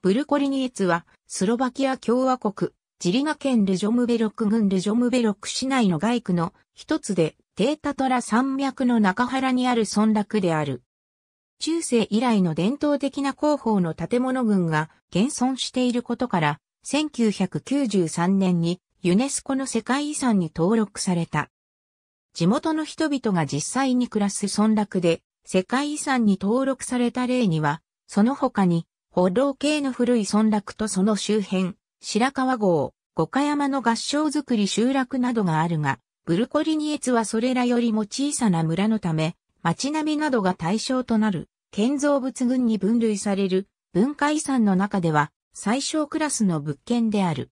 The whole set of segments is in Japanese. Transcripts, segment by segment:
ブルコリニエツは、スロバキア共和国、ジリナ県ルジョムベロク郡ルジョムベロク市内の外区の一つで、テータトラ山脈の中原にある村落である。中世以来の伝統的な広報の建物群が現存していることから、1993年にユネスコの世界遺産に登録された。地元の人々が実際に暮らす村落で世界遺産に登録された例には、その他に歩道系の古い村落とその周辺、白川郷、五箇山の合掌造り集落などがあるが、ブルコリニエツはそれらよりも小さな村のため、街並みなどが対象となる、建造物群に分類される文化遺産の中では最小クラスの物件である。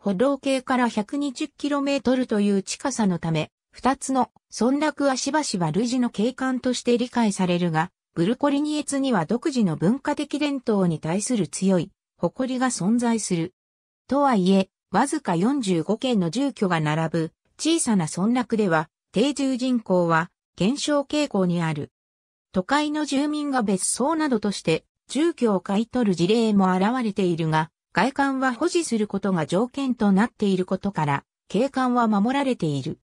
歩道系から 120km という近さのため、二つの村落はしばしば類似の景観として理解されるが、ブルコリニエツには独自の文化的伝統に対する強い誇りが存在する。とはいえ、わずか45軒の住居が並ぶ小さな村落では定住人口は減少傾向にある。都会の住民が別荘などとして住居を買い取る事例も現れているが、外観は保持することが条件となっていることから、景観は守られている。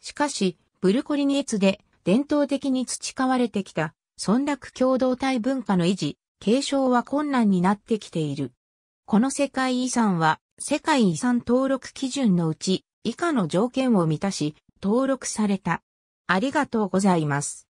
しかし、ブルコリニエツで伝統的に培われてきた村落共同体文化の維持、継承は困難になってきている。この世界遺産は、世界遺産登録基準のうち、以下の条件を満たし、登録された。ありがとうございます。